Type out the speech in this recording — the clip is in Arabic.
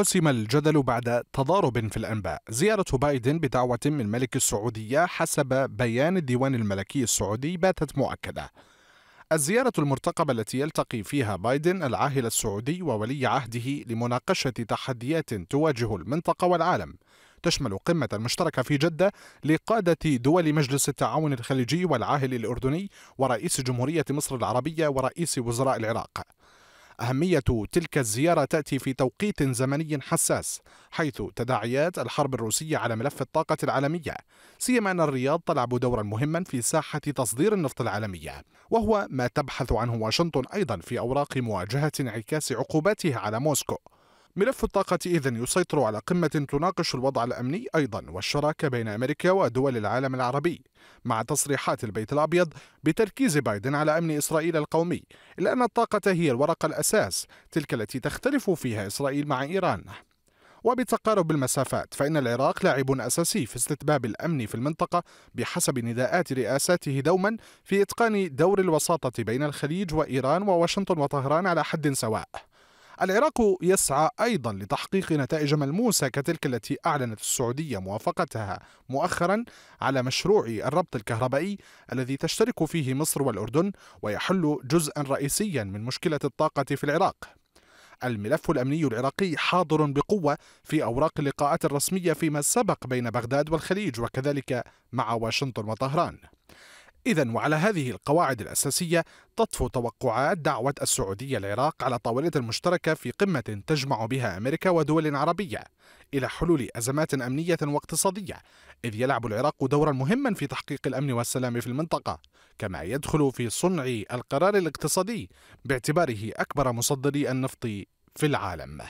حسم الجدل بعد تضارب في الأنباء زيارة بايدن بدعوة من ملك السعودية حسب بيان الديوان الملكي السعودي باتت مؤكدة الزيارة المرتقبة التي يلتقي فيها بايدن العاهل السعودي وولي عهده لمناقشة تحديات تواجه المنطقة والعالم تشمل قمة مشتركة في جدة لقادة دول مجلس التعاون الخليجي والعاهل الأردني ورئيس جمهورية مصر العربية ورئيس وزراء العراق أهمية تلك الزيارة تأتي في توقيت زمني حساس حيث تداعيات الحرب الروسية على ملف الطاقة العالمية سيما أن الرياض تلعب دورا مهما في ساحة تصدير النفط العالمية وهو ما تبحث عنه واشنطن أيضا في أوراق مواجهة انعكاس عقوباتها على موسكو ملف الطاقة إذن يسيطر على قمة تناقش الوضع الأمني أيضا والشراكة بين أمريكا ودول العالم العربي مع تصريحات البيت الأبيض بتركيز بايدن على أمن إسرائيل القومي إلا أن الطاقة هي الورقة الأساس تلك التي تختلف فيها إسرائيل مع إيران وبتقارب المسافات فإن العراق لاعب أساسي في استتباب الأمن في المنطقة بحسب نداءات رئاساته دوما في إتقان دور الوساطة بين الخليج وإيران وواشنطن وطهران على حد سواء العراق يسعى أيضا لتحقيق نتائج ملموسة كتلك التي أعلنت السعودية موافقتها مؤخرا على مشروع الربط الكهربائي الذي تشترك فيه مصر والأردن ويحل جزءا رئيسيا من مشكلة الطاقة في العراق الملف الأمني العراقي حاضر بقوة في أوراق اللقاءات الرسمية فيما سبق بين بغداد والخليج وكذلك مع واشنطن وطهران إذا وعلى هذه القواعد الأساسية تطفو توقعات دعوة السعودية العراق على طاولة مشتركة في قمة تجمع بها أمريكا ودول عربية إلى حلول أزمات أمنية واقتصادية إذ يلعب العراق دورا مهما في تحقيق الأمن والسلام في المنطقة كما يدخل في صنع القرار الاقتصادي باعتباره أكبر مصدري النفط في العالم